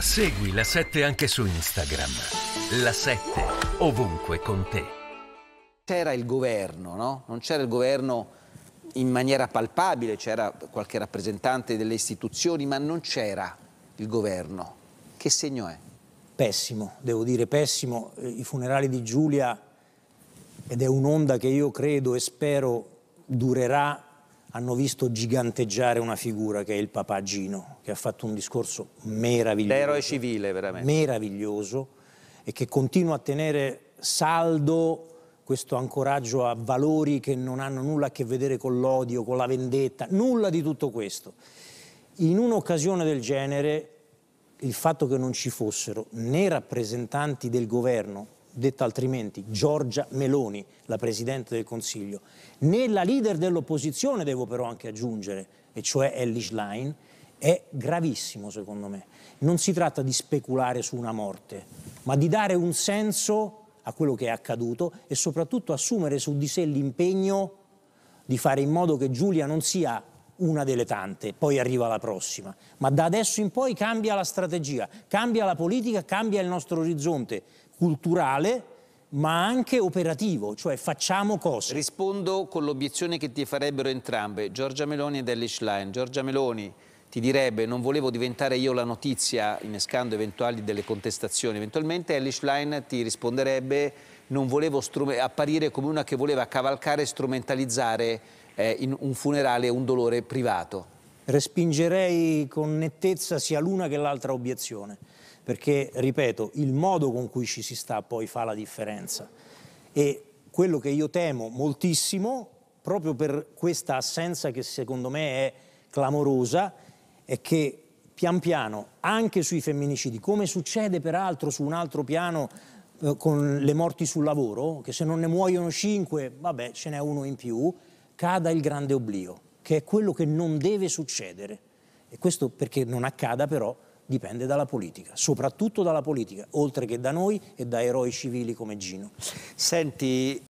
Segui la 7 anche su Instagram. La 7 ovunque con te. C'era il governo, no? Non c'era il governo in maniera palpabile, c'era qualche rappresentante delle istituzioni, ma non c'era il governo. Che segno è? Pessimo, devo dire pessimo. Eh, I funerali di Giulia, ed è un'onda che io credo e spero durerà hanno visto giganteggiare una figura che è il papà Gino, che ha fatto un discorso meraviglioso. L'eroe civile, veramente. Meraviglioso e che continua a tenere saldo questo ancoraggio a valori che non hanno nulla a che vedere con l'odio, con la vendetta, nulla di tutto questo. In un'occasione del genere, il fatto che non ci fossero né rappresentanti del governo detta altrimenti, Giorgia Meloni, la Presidente del Consiglio, né la leader dell'opposizione, devo però anche aggiungere, e cioè Ellie Schlein, è gravissimo secondo me. Non si tratta di speculare su una morte, ma di dare un senso a quello che è accaduto e soprattutto assumere su di sé l'impegno di fare in modo che Giulia non sia una delle tante, poi arriva la prossima. Ma da adesso in poi cambia la strategia, cambia la politica, cambia il nostro orizzonte culturale, ma anche operativo, cioè facciamo cose. Rispondo con l'obiezione che ti farebbero entrambe, Giorgia Meloni ed Ellie Line. Giorgia Meloni ti direbbe non volevo diventare io la notizia innescando eventuali delle contestazioni, eventualmente Elish Line ti risponderebbe non volevo apparire come una che voleva cavalcare e strumentalizzare eh, in un funerale un dolore privato? Respingerei con nettezza sia l'una che l'altra obiezione, perché, ripeto, il modo con cui ci si sta poi fa la differenza. E quello che io temo moltissimo, proprio per questa assenza che secondo me è clamorosa, è che pian piano, anche sui femminicidi, come succede peraltro su un altro piano eh, con le morti sul lavoro, che se non ne muoiono cinque, vabbè, ce n'è uno in più, accada il grande oblio, che è quello che non deve succedere. E questo perché non accada però dipende dalla politica, soprattutto dalla politica, oltre che da noi e da eroi civili come Gino. Senti,